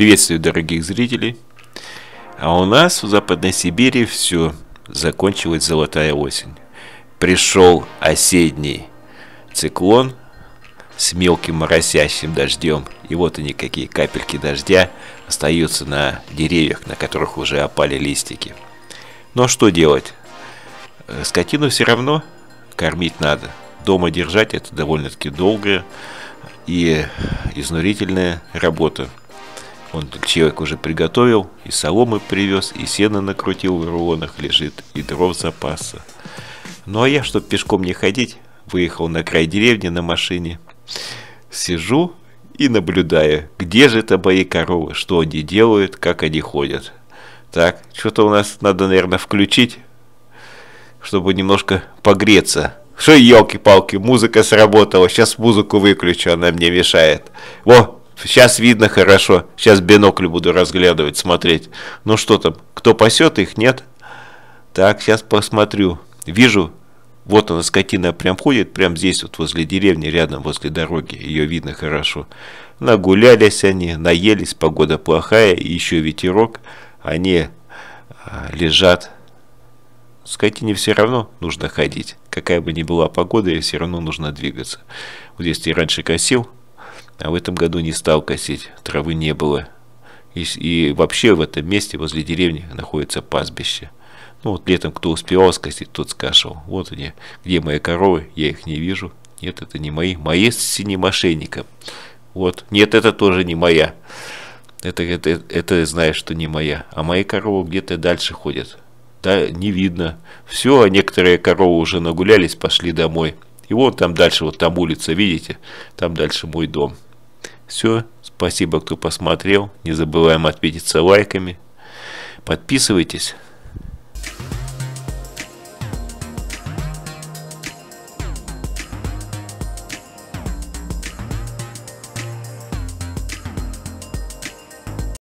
Приветствую дорогих зрителей. А у нас в Западной Сибири все, закончилась золотая осень. Пришел осенний циклон с мелким моросящим дождем. И вот они какие капельки дождя остаются на деревьях, на которых уже опали листики. Но что делать? Э, скотину все равно кормить надо. Дома держать это довольно-таки долгая и изнурительная работа. Он человек уже приготовил, и соломы привез, и сено накрутил в рулонах лежит, и дров запаса. Ну а я, чтоб пешком не ходить, выехал на край деревни на машине. Сижу и наблюдаю, где же это бои коровы, что они делают, как они ходят. Так, что-то у нас надо, наверное, включить, чтобы немножко погреться. Что, елки-палки, музыка сработала, сейчас музыку выключу, она мне мешает. Во, Сейчас видно хорошо. Сейчас бинокль буду разглядывать, смотреть. Ну что там, кто пасет их, нет? Так, сейчас посмотрю. Вижу, вот она, скотина, прям ходит, прям здесь, вот возле деревни, рядом, возле дороги. Ее видно хорошо. Нагулялись они, наелись, погода плохая, еще ветерок. Они а, лежат. Скотине все равно нужно ходить. Какая бы ни была погода, ей все равно нужно двигаться. Вот если раньше косил, а в этом году не стал косить, травы не было. И, и вообще в этом месте возле деревни находится пастбище. Ну вот летом кто успевал скосить, тот скашивал. Вот они, где мои коровы, я их не вижу. Нет, это не мои. Мои с синим мошенником. Вот. Нет, это тоже не моя. Это, это, это знаешь, что не моя. А мои коровы где-то дальше ходят. Да, не видно. Все, а некоторые коровы уже нагулялись, пошли домой. И вот там дальше, вот там улица, видите? Там дальше мой дом. Все, спасибо, кто посмотрел. Не забываем ответиться лайками. Подписывайтесь.